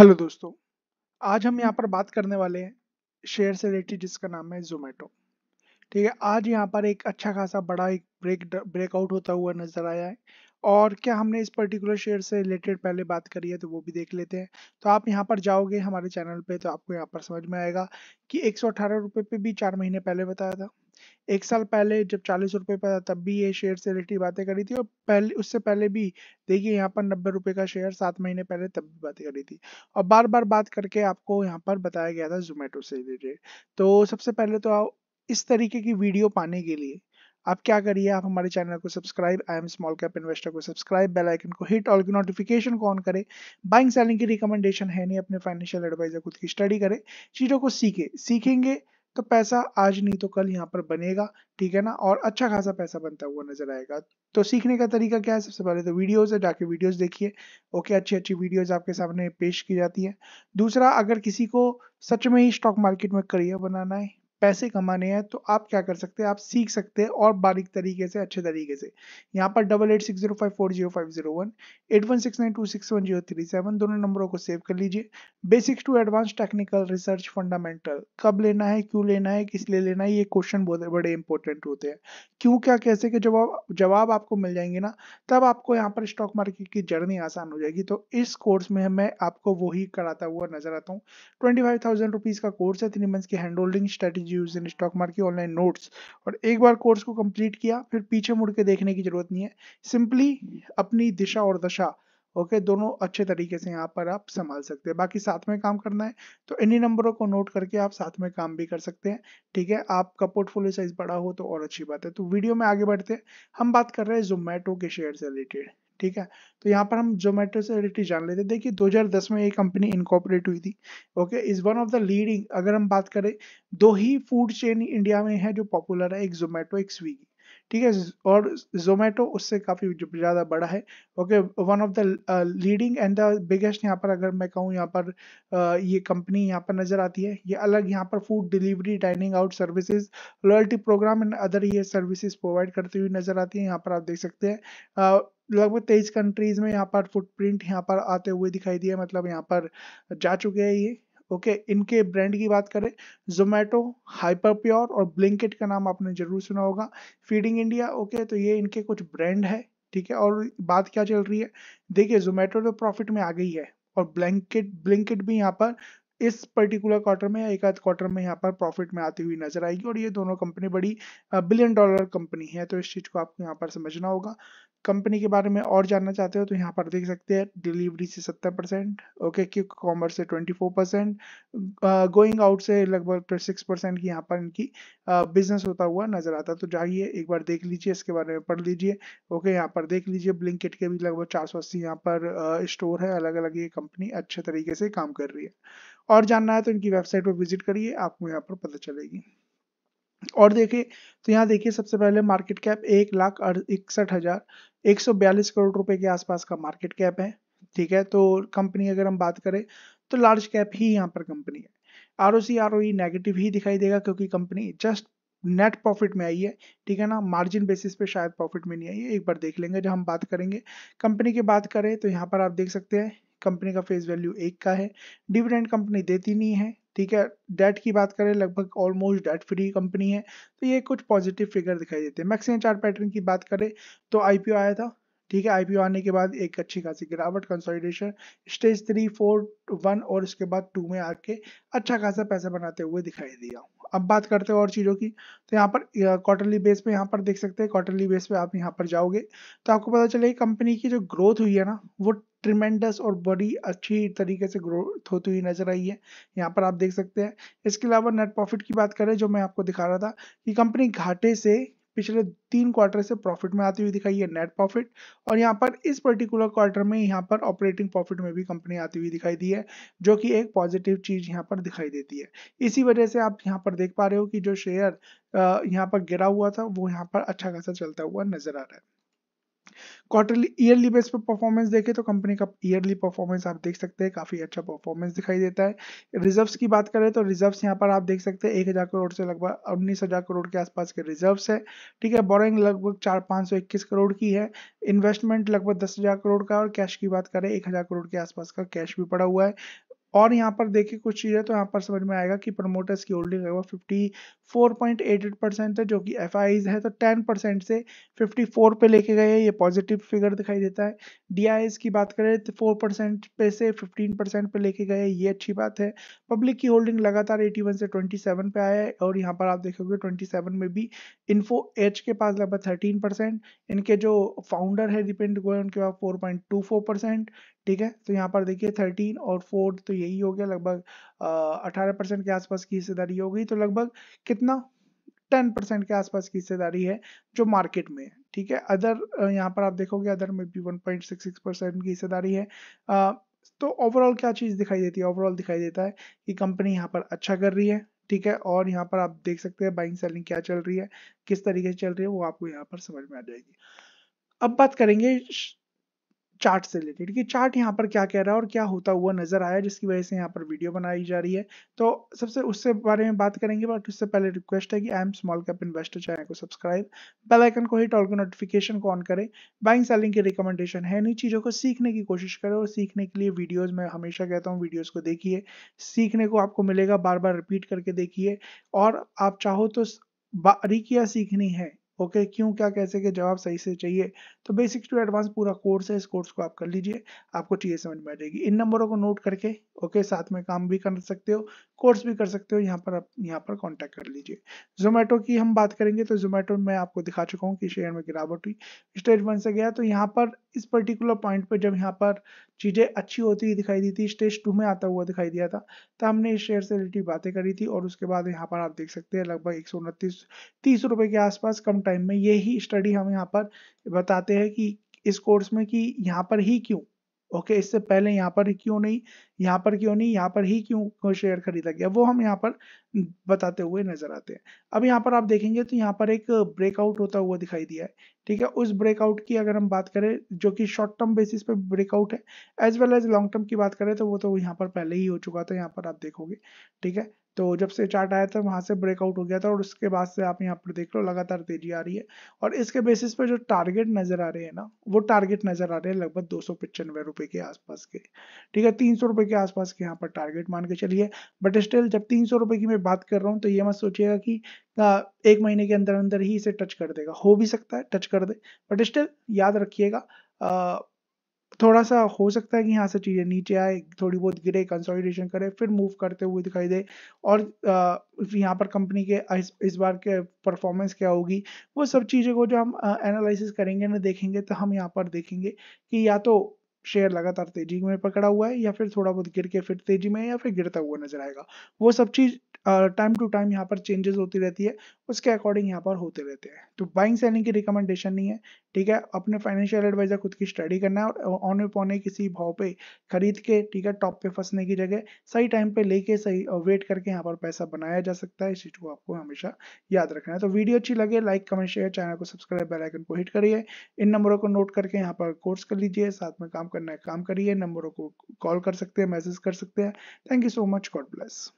hello दोस्तों आज हम यहाँ पर बात करने वाले हैं शेयर से रिलेटेड जिसका नाम है जोमेटो ठीक है आज यहाँ पर एक अच्छा खासा बड़ा एक ब्रेक ब्रेकआउट होता हुआ नजर आया है और क्या हमने इस पर्टिकुलर शेयर से रिलेटेड पहले बात करी है तो वो भी देख लेते हैं तो आप यहाँ पर जाओगे हमारे चैनल पे तो आपको यहाँ पर समझ में आएगा कि एक सौ पे भी चार महीने पहले बताया था एक साल पहले जब चालीस रुपए पर था तब भी ये शेयर से रिलेटेड बातें करी थी और पहले उससे पहले भी देखिए यहाँ पर नब्बे रुपए का शेयर सात महीने पहले तब भी बातें करी थी और बार बार बात करके आपको यहाँ पर बताया गया था जोमेटो से रिलेटेड तो सबसे पहले तो इस तरीके की वीडियो पाने के लिए आप क्या करिए आप हमारे चैनल को subscribe I am small cap investor को सब्सक्राइब बेल आइकन को हिट ऑल की नोटिफिकेशन को ऑन करें बाइंग सेलिंग की रिकमेंडेशन है नहीं अपने फाइनेंशियल एडवाइजर खुद की स्टडी करें चीज़ों को सीखे सीखेंगे तो पैसा आज नहीं तो कल यहाँ पर बनेगा ठीक है ना और अच्छा खासा पैसा बनता हुआ नजर आएगा तो सीखने का तरीका क्या है सबसे पहले तो वीडियोज है जाके वीडियोज देखिए ओके अच्छी अच्छी वीडियोज आपके सामने पेश की जाती है दूसरा अगर किसी को सच में ही स्टॉक मार्केट में करियर बनाना है पैसे कमाने हैं तो आप क्या कर सकते हैं आप सीख सकते हैं और बारीक तरीके से अच्छे तरीके से यहाँ पर double eight six zero five four zero five zero one eight one six nine two six one zero three seven दोनों नंबरों को सेव कर लीजिए basics to advance technical research fundamental कब लेना है क्यों लेना है किस लिए लेना है ये क्वेश्चन बहुत बड़े इंपॉर्टेंट होते हैं क्यों क्या कैसे के जवाब जवाब आपको मिल जाएंगे ना तब आपको यहाँ पर स्टॉक मार्केट की जर्नी आसान हो जाएगी तो इस कोर्स में मैं आपको वही कराता हुआ नजर आता हूँ ट्वेंटी फाइव थाउजेंड रुपीज़ का कोर्स है थ्री मंथ की hand holding strategy use in stock market online notes और एक बार कोर्स को कंप्लीट किया फिर पीछे मुड़ के देखने की जरूरत नहीं है सिंपली अपनी दिशा और दशा ओके okay, दोनों अच्छे तरीके से यहाँ पर आप संभाल सकते हैं बाकी साथ में काम करना है तो इन्हीं नंबरों को नोट करके आप साथ में काम भी कर सकते हैं ठीक है आपका पोर्टफोलियो साइज बड़ा हो तो और अच्छी बात है तो वीडियो में आगे बढ़ते हैं हम बात कर रहे हैं जोमेटो के शेयर से रिलेटेड ठीक है तो यहाँ पर हम जोमेटो से रिलेटेड जान लेते हैं देखिए 2010 में ये कंपनी इनकॉपरेट हुई थी okay is one of the leading अगर हम बात करें दो ही फूड चेन इंडिया में है जो पॉपुलर है एक जोमेटो एक स्विगी ठीक है और जोमेटो उससे काफ़ी ज़्यादा बड़ा है okay one of the leading and the biggest यहाँ पर अगर मैं कहूँ यहाँ पर uh, ये कंपनी यहाँ पर नज़र आती है ये अलग यहाँ पर food delivery dining out services loyalty program and other ये सर्विसेज प्रोवाइड करती हुई नज़र आती है यहाँ पर आप देख सकते हैं uh, लगभग तेईस कंट्रीज में यहाँ पर फुटप्रिंट यहाँ पर आते हुए दिखाई दिए मतलब यहाँ पर जा चुके हैं ये ओके okay, इनके ब्रांड की बात करें जोमेटो हाइपर प्योर और ब्लिंकेट का नाम आपने जरूर सुना होगा फीडिंग इंडिया ओके तो ये इनके कुछ ब्रांड है ठीक है और बात क्या चल रही है देखिए जोमेटो तो प्रॉफिट में आ गई है और ब्लैंकेट ब्लिंकेट भी यहाँ पर इस पर्टिकुलर क्वार्टर में या एक आध क्वार्टर में यहाँ पर प्रॉफिट में आती हुई नजर आएगी और ये दोनों कंपनी बड़ी बिलियन डॉलर कंपनी है तो इस चीज को आपको यहाँ पर समझना होगा कंपनी के बारे में और जानना चाहते हो तो यहाँ पर देख सकते हैं डिलीवरी से सत्तर परसेंट ओके क्यू कॉमर्स से twenty four percent going out से लगभग सिक्स तो परसेंट की यहाँ पर इनकी बिजनेस होता हुआ नजर आता तो जाइए एक बार देख लीजिए इसके बारे में पढ़ लीजिए ओके यहाँ पर देख लीजिए ब्लिंकिट के भी लगभग चार सौ अस्सी यहाँ पर स्टोर है अलग अलग ये कंपनी अच्छे तरीके से काम कर रही है और जानना है तो इनकी वेबसाइट पर विजिट करिए आपको यहाँ पर पता चलेगी और देखिए तो यहाँ देखिए सबसे पहले मार्केट कैप एक लाख इकसठ हज़ार एक सौ बयालीस करोड़ रुपए के आसपास का मार्केट कैप है ठीक है तो कंपनी अगर हम बात करें तो लार्ज कैप ही यहाँ पर कंपनी है R O C R O E negative ही दिखाई देगा क्योंकि कंपनी जस्ट नेट प्रॉफिट में आई है ठीक है ना मार्जिन बेसिस पे शायद प्रॉफिट में नहीं आई है एक बार देख लेंगे जब हम बात करेंगे कंपनी की बात करें तो यहाँ पर आप देख सकते हैं कंपनी का फेस वैल्यू एक का है डिविडेंड कंपनी देती नहीं है ठीक है डेट की बात करें लगभग ऑलमोस्ट डेट फ्री कंपनी है तो ये कुछ पॉजिटिव फिगर दिखाई देते हैं मैक्सिमम चार पैटर्न की बात करें तो आईपीओ आया था ठीक है आईपीओ आने के बाद एक अच्छी खासी गिरावट consolidation stage three four one और इसके बाद टू में आके अच्छा खासा पैसा बनाते हुए दिखाई दिया अब बात करते हैं और चीज़ों की तो यहाँ पर क्वार्टरली बेस पे यहाँ पर देख सकते हैं क्वार्टरली बेस पे आप यहाँ पर जाओगे तो आपको पता चलेगा कंपनी की जो ग्रोथ हुई है ना वो ट्रिमेंडस और बड़ी अच्छी तरीके से ग्रोथ होती हुई नजर आई है यहाँ पर आप देख सकते हैं इसके अलावा नेट प्रॉफिट की बात करें जो मैं आपको दिखा रहा था कि कंपनी घाटे से पिछले तीन क्वार्टर से प्रॉफिट में आती हुई दिखाई है नेट प्रॉफिट और यहाँ पर इस पर्टिकुलर क्वार्टर में यहाँ पर ऑपरेटिंग प्रॉफिट में भी कंपनी आती हुई दिखाई दी है जो कि एक पॉजिटिव चीज यहाँ पर दिखाई देती है इसी वजह से आप यहाँ पर देख पा रहे हो कि जो शेयर यहाँ पर गिरा हुआ था वो यहाँ पर अच्छा खासा चलता हुआ नजर आ रहा है क्वार्टरली ईयरली बेस पर परफॉर्मेंस देखें तो कंपनी का ईयरली परफॉर्मेंस आप देख सकते हैं काफ़ी अच्छा परफॉर्मेंस दिखाई देता है रिजर्व्स की बात करें तो रिजर्व्स यहाँ पर आप देख सकते हैं एक हज़ार करोड़ से लगभग उन्नीस हज़ार करोड़ के आसपास के रिजर्व्स है ठीक है बोरिंग लगभग चार पांच सौ इक्कीस करोड़ की है इन्वेस्टमेंट लगभग दस हज़ार करोड़ का और कैश की बात करें एक हज़ार करोड़ के आसपास का कैश भी पड़ा हुआ है और यहाँ पर देखिए कुछ चीज़ें तो यहाँ पर समझ में आएगा कि प्रमोटर्स की होल्डिंग है वो 54.88 परसेंट है जो कि एफ है तो 10 परसेंट से 54 पे लेके गए हैं ये पॉजिटिव फिगर दिखाई देता है डी की बात करें तो 4 परसेंट पे से 15 परसेंट पे लेके गए ये अच्छी बात है पब्लिक की होल्डिंग लगातार 81 से 27 पे आया है और यहाँ पर आप देखोगे सेवन में भी इन्फो एच के पास लगभग थर्टीन इनके जो फाउंडर है दीपेंद्र गोयल उनके पास फोर ठीक है तो यहाँ पर देखिए थर्टीन और फोर तो यही हो गया लगभग अठारह परसेंट के आसपास की हिस्सेदारी हो गई तो लगभग कितना टेन परसेंट के आसपास की हिस्सेदारी है जो मार्केट में है ठीक है अदर यहाँ पर आप देखोगे अदर में भी one point six six percent की हिस्सेदारी है आ, तो ओवरऑल क्या चीज़ दिखाई देती है ओवरऑल दिखाई देता है कि कंपनी यहाँ पर अच्छा कर रही है ठीक है और यहाँ पर आप देख सकते हैं बाइंग सेलिंग क्या चल रही है किस तरीके से चल रही है वो आपको यहाँ पर समझ में आ जाएगी अब बात करेंगे चार्ट से रिलेटेड कि चार्ट यहाँ पर क्या कह रहा है और क्या होता हुआ नजर आया जिसकी वजह से यहाँ पर वीडियो बनाई जा रही है तो सबसे उससे बारे में बात करेंगे बट उससे पहले रिक्वेस्ट है कि I am small cap investor channel को सब्सक्राइब बेल आइकन को हिट और नोटिफिकेशन को ऑन करें बाइंग सेलिंग की रिकमेंडेशन है नई चीज़ों को सीखने की कोशिश करें और सीखने के लिए वीडियोज़ में हमेशा कहता हूँ वीडियोज़ को देखिए सीखने को आपको मिलेगा बार बार रिपीट करके देखिए और आप चाहो तो बारीकियाँ सीखनी है ओके क्यों क्या कैसे के जवाब सही से चाहिए तो बेसिक्स टू एडवांस पूरा कोर्स है इस कोर्स को आप कर लीजिए आपको चीज़ें समझ में आ जाएगी इन नंबरों को नोट करके ओके साथ में काम भी कर सकते हो कोर्स भी कर सकते हो यहाँ पर आप यहाँ पर कॉन्टैक्ट कर लीजिए जोमेटो की हम बात करेंगे तो जोमेटो में आपको दिखा चुका हूँ कि शेयर में गिरावट हुई स्टेज वन से गया तो यहाँ पर इस पर्टिकुलर पॉइंट पर जब यहाँ पर चीज़ें अच्छी होती हुई दिखाई दी थी स्टेज टू में आता हुआ दिखाई दिया था तो हमने इस शेयर से रिलेटिव बातें करी थी और उसके बाद यहाँ पर आप देख सकते हैं लगभग एक सौ उनतीस तीस रुपये के आसपास कम टाइम में ये ही स्टडी हम यहाँ पर बताते हैं कि इस कोर्स में कि यहाँ पर ही क्यों ओके इससे पहले यहाँ पर क्यों नहीं यहाँ पर क्यों नहीं यहाँ पर ही क्यों शेयर खरीदा गया वो हम यहाँ पर बताते हुए नजर आते हैं अब यहाँ पर आप देखेंगे तो यहाँ पर एक ब्रेकआउट होता हुआ दिखाई दिया है ठीक है उस ब्रेकआउट की अगर हम बात करें जो कि शॉर्ट टर्म बेसिस पे ब्रेकआउट है as well as long term की बात करें तो वो तो यहाँ पर पहले ही हो चुका था यहाँ पर आप देखोगे ठीक है तो जब से चार्ट आया था वहां से ब्रेकआउट हो गया था और उसके बाद से आप यहाँ पर देख लो लगातार तेजी आ रही है और इसके बेसिस पे जो टारगेट नज़र आ रहे हैं ना वो टारगेट नज़र आ रहे हैं लगभग दो सौ पचानवे रुपये के आसपास के ठीक है तीन सौ रुपये के आसपास के यहाँ पर टारगेट मान के चलिए बट स्टिल जब तीन सौ रुपये की मैं बात कर रहा हूँ तो ये मत सोचिएगा कि एक महीने के अंदर अंदर ही इसे टच कर देगा हो भी सकता है टच कर दे बट स्टिल याद रखिएगा थोड़ा सा हो सकता है कि यहाँ से चीज़ें नीचे आए थोड़ी बहुत गिरे कंसोलिडेशन करे फिर मूव करते हुए दिखाई दे और यहाँ पर कंपनी के इस, इस बार के परफॉर्मेंस क्या होगी वो सब चीज़ों को जो हम एनालिसिस करेंगे ना देखेंगे तो हम यहाँ पर देखेंगे कि या तो शेयर लगातार तेजी में पकड़ा हुआ है या फिर थोड़ा बहुत गिर के फिर तेजी में या फिर गिरता हुआ नजर आएगा वो सब चीज़ टाइम टू टाइम यहाँ पर चेंजेस होती रहती है उसके अकॉर्डिंग यहाँ पर होते रहते हैं तो बाइंग सेलिंग की रिकमेंडेशन नहीं है ठीक है अपने फाइनेंशियल एडवाइजर खुद की स्टडी करना है और ऑन पौने किसी भाव पे खरीद के ठीक है टॉप पे फंसने की जगह सही टाइम पे लेके सही वेट करके यहाँ पर पैसा बनाया जा सकता है इस चीज को आपको हमेशा याद रखना है तो वीडियो अच्छी लगे लाइक कमेंट शेयर चैनल को सब्सक्राइब बेलाइकन को हिट करिए इन नंबरों को नोट करके यहाँ पर कोर्स कर लीजिए साथ में काम करना है काम करिए नंबरों को कॉल कर सकते हैं मैसेज कर सकते हैं thank you so much god bless